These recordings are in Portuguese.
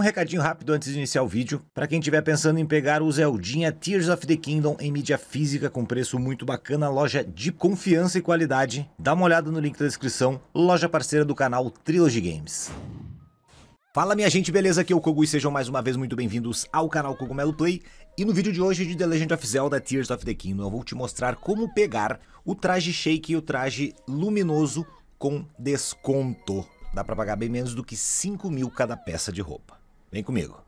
Um recadinho rápido antes de iniciar o vídeo, para quem estiver pensando em pegar o Zeldinha Tears of the Kingdom em mídia física com preço muito bacana, loja de confiança e qualidade, dá uma olhada no link da descrição, loja parceira do canal Trilogy Games. Fala minha gente, beleza? Aqui é o Kogu e sejam mais uma vez muito bem-vindos ao canal Cogumelo Play. E no vídeo de hoje de The Legend of Zelda Tears of the Kingdom eu vou te mostrar como pegar o traje shake e o traje luminoso com desconto. Dá pra pagar bem menos do que 5 mil cada peça de roupa. Vem comigo.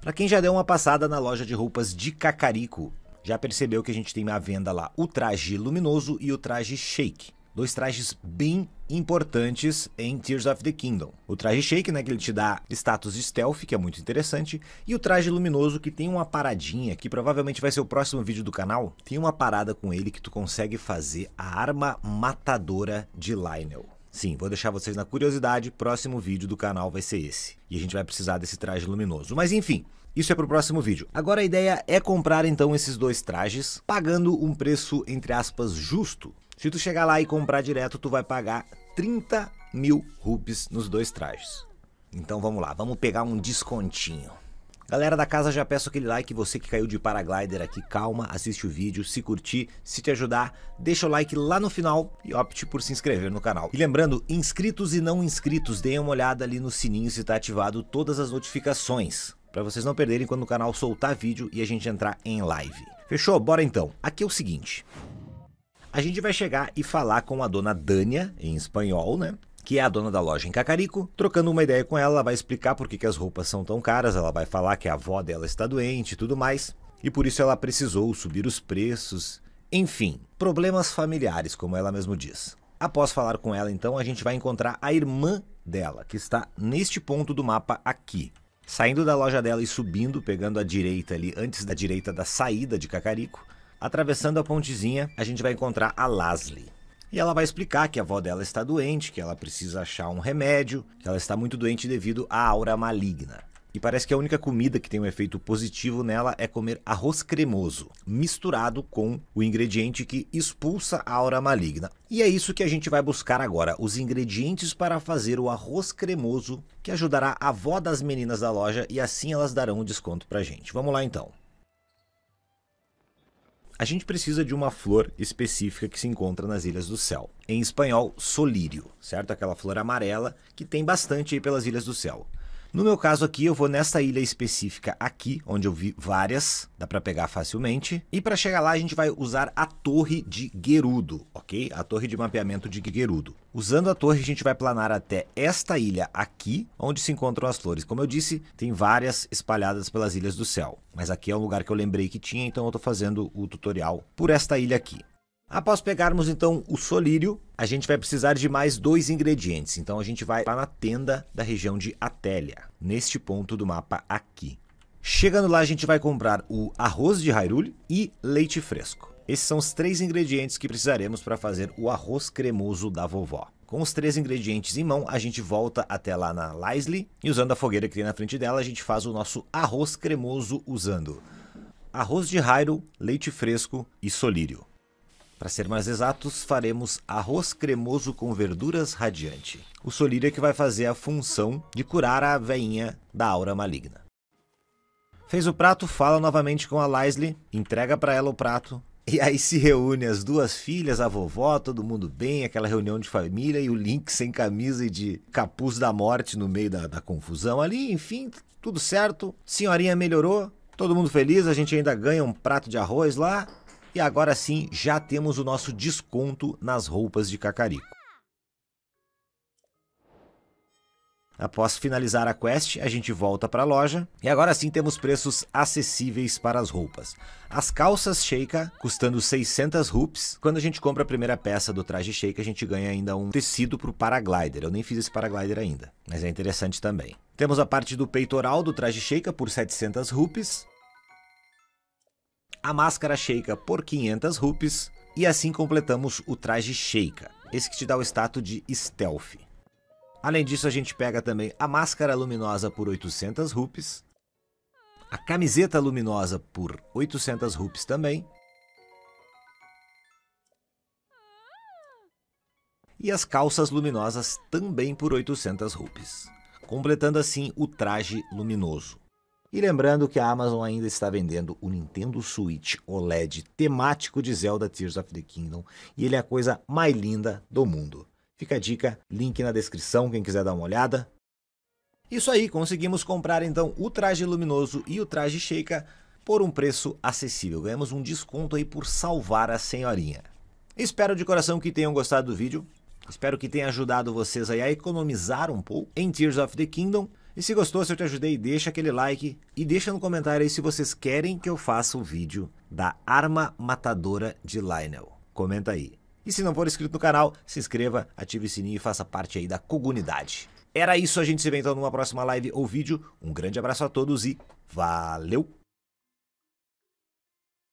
Para quem já deu uma passada na loja de roupas de Cacarico, já percebeu que a gente tem à venda lá o traje luminoso e o traje shake. Dois trajes bem importantes em Tears of the Kingdom. O traje Shake, né, que ele te dá status de stealth, que é muito interessante, e o traje luminoso que tem uma paradinha, que provavelmente vai ser o próximo vídeo do canal, tem uma parada com ele que tu consegue fazer a arma matadora de Lionel. Sim, vou deixar vocês na curiosidade, próximo vídeo do canal vai ser esse. E a gente vai precisar desse traje luminoso. Mas enfim, isso é para o próximo vídeo. Agora a ideia é comprar então esses dois trajes, pagando um preço, entre aspas, justo. Se tu chegar lá e comprar direto, tu vai pagar 30 mil rupees nos dois trajes. Então vamos lá, vamos pegar um descontinho. Galera da casa, já peço aquele like, você que caiu de paraglider aqui, calma, assiste o vídeo, se curtir, se te ajudar, deixa o like lá no final e opte por se inscrever no canal. E lembrando, inscritos e não inscritos, deem uma olhada ali no sininho se está ativado todas as notificações, para vocês não perderem quando o canal soltar vídeo e a gente entrar em live. Fechou? Bora então. Aqui é o seguinte, a gente vai chegar e falar com a dona Dânia, em espanhol, né? que é a dona da loja em Cacarico. Trocando uma ideia com ela, ela vai explicar por que, que as roupas são tão caras, ela vai falar que a avó dela está doente e tudo mais, e por isso ela precisou subir os preços. Enfim, problemas familiares, como ela mesmo diz. Após falar com ela, então, a gente vai encontrar a irmã dela, que está neste ponto do mapa aqui. Saindo da loja dela e subindo, pegando a direita ali, antes da direita da saída de Cacarico, atravessando a pontezinha, a gente vai encontrar a Lasley. E ela vai explicar que a avó dela está doente, que ela precisa achar um remédio, que ela está muito doente devido à aura maligna. E parece que a única comida que tem um efeito positivo nela é comer arroz cremoso, misturado com o ingrediente que expulsa a aura maligna. E é isso que a gente vai buscar agora, os ingredientes para fazer o arroz cremoso que ajudará a avó das meninas da loja e assim elas darão um desconto pra gente. Vamos lá então a gente precisa de uma flor específica que se encontra nas Ilhas do Céu. Em espanhol, solírio, certo? Aquela flor amarela que tem bastante aí pelas Ilhas do Céu. No meu caso aqui, eu vou nessa ilha específica aqui, onde eu vi várias, dá para pegar facilmente. E para chegar lá, a gente vai usar a torre de Gerudo, ok? A torre de mapeamento de Gerudo. Usando a torre, a gente vai planar até esta ilha aqui, onde se encontram as flores. Como eu disse, tem várias espalhadas pelas ilhas do céu. Mas aqui é um lugar que eu lembrei que tinha, então eu estou fazendo o tutorial por esta ilha aqui. Após pegarmos então o solírio, a gente vai precisar de mais dois ingredientes. Então a gente vai lá na tenda da região de Atélia, neste ponto do mapa aqui. Chegando lá a gente vai comprar o arroz de Hyrule e leite fresco. Esses são os três ingredientes que precisaremos para fazer o arroz cremoso da vovó. Com os três ingredientes em mão, a gente volta até lá na Lysley e usando a fogueira que tem na frente dela, a gente faz o nosso arroz cremoso usando arroz de Hyrule, leite fresco e solírio. Para ser mais exatos, faremos arroz cremoso com verduras radiante. O solírio é que vai fazer a função de curar a veinha da aura maligna. Fez o prato, fala novamente com a Lisley, entrega para ela o prato. E aí se reúne as duas filhas, a vovó, todo mundo bem, aquela reunião de família e o Link sem camisa e de capuz da morte no meio da, da confusão ali, enfim, tudo certo. Senhorinha melhorou, todo mundo feliz, a gente ainda ganha um prato de arroz lá. E agora sim, já temos o nosso desconto nas roupas de Cacarico. Após finalizar a quest, a gente volta para a loja e agora sim temos preços acessíveis para as roupas. As calças Sheikah custando 600 rupees. Quando a gente compra a primeira peça do traje Sheikah, a gente ganha ainda um tecido para o paraglider. Eu nem fiz esse paraglider ainda, mas é interessante também. Temos a parte do peitoral do traje Sheikah por 700 rupees a máscara Sheikah por 500 rupees e assim completamos o traje Sheikah, esse que te dá o status de Stealth. Além disso, a gente pega também a máscara luminosa por 800 rupees, a camiseta luminosa por 800 rupees também, e as calças luminosas também por 800 rupees, completando assim o traje luminoso. E lembrando que a Amazon ainda está vendendo o Nintendo Switch OLED temático de Zelda Tears of the Kingdom e ele é a coisa mais linda do mundo. Fica a dica, link na descrição, quem quiser dar uma olhada. Isso aí, conseguimos comprar então o traje luminoso e o traje Sheikah por um preço acessível. Ganhamos um desconto aí por salvar a senhorinha. Espero de coração que tenham gostado do vídeo. Espero que tenha ajudado vocês aí a economizar um pouco em Tears of the Kingdom. E se gostou, se eu te ajudei, deixa aquele like e deixa no comentário aí se vocês querem que eu faça o um vídeo da arma matadora de Lionel. Comenta aí. E se não for inscrito no canal, se inscreva, ative o sininho e faça parte aí da comunidade. Era isso, a gente se vê então numa próxima live ou vídeo. Um grande abraço a todos e valeu!